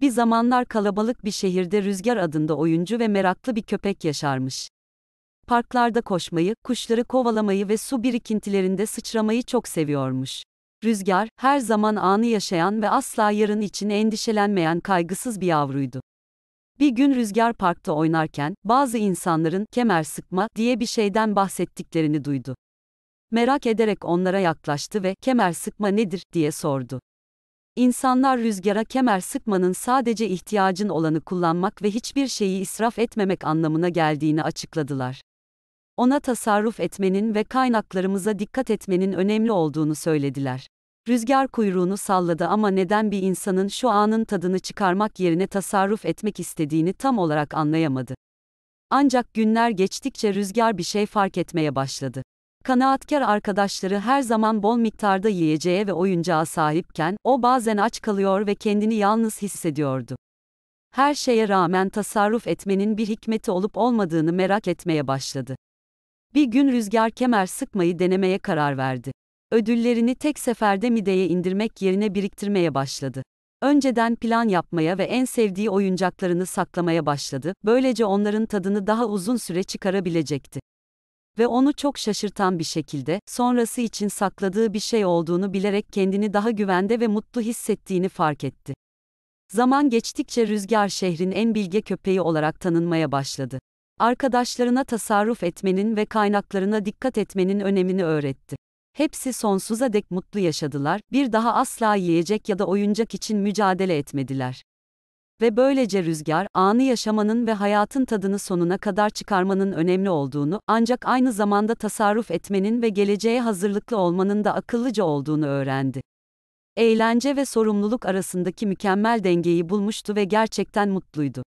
Bir zamanlar kalabalık bir şehirde Rüzgar adında oyuncu ve meraklı bir köpek yaşarmış. Parklarda koşmayı, kuşları kovalamayı ve su birikintilerinde sıçramayı çok seviyormuş. Rüzgar, her zaman anı yaşayan ve asla yarın için endişelenmeyen kaygısız bir yavruydu. Bir gün Rüzgar parkta oynarken, bazı insanların kemer sıkma diye bir şeyden bahsettiklerini duydu. Merak ederek onlara yaklaştı ve kemer sıkma nedir diye sordu. İnsanlar rüzgara kemer sıkmanın sadece ihtiyacın olanı kullanmak ve hiçbir şeyi israf etmemek anlamına geldiğini açıkladılar. Ona tasarruf etmenin ve kaynaklarımıza dikkat etmenin önemli olduğunu söylediler. Rüzgar kuyruğunu salladı ama neden bir insanın şu anın tadını çıkarmak yerine tasarruf etmek istediğini tam olarak anlayamadı. Ancak günler geçtikçe rüzgar bir şey fark etmeye başladı. Kanaatkar arkadaşları her zaman bol miktarda yiyeceğe ve oyuncağa sahipken, o bazen aç kalıyor ve kendini yalnız hissediyordu. Her şeye rağmen tasarruf etmenin bir hikmeti olup olmadığını merak etmeye başladı. Bir gün rüzgar kemer sıkmayı denemeye karar verdi. Ödüllerini tek seferde mideye indirmek yerine biriktirmeye başladı. Önceden plan yapmaya ve en sevdiği oyuncaklarını saklamaya başladı. Böylece onların tadını daha uzun süre çıkarabilecekti ve onu çok şaşırtan bir şekilde sonrası için sakladığı bir şey olduğunu bilerek kendini daha güvende ve mutlu hissettiğini fark etti. Zaman geçtikçe Rüzgar şehrin en bilge köpeği olarak tanınmaya başladı. Arkadaşlarına tasarruf etmenin ve kaynaklarına dikkat etmenin önemini öğretti. Hepsi sonsuza dek mutlu yaşadılar, bir daha asla yiyecek ya da oyuncak için mücadele etmediler. Ve böylece rüzgar, anı yaşamanın ve hayatın tadını sonuna kadar çıkarmanın önemli olduğunu, ancak aynı zamanda tasarruf etmenin ve geleceğe hazırlıklı olmanın da akıllıca olduğunu öğrendi eğlence ve sorumluluk arasındaki mükemmel dengeyi bulmuştu ve gerçekten mutluydu.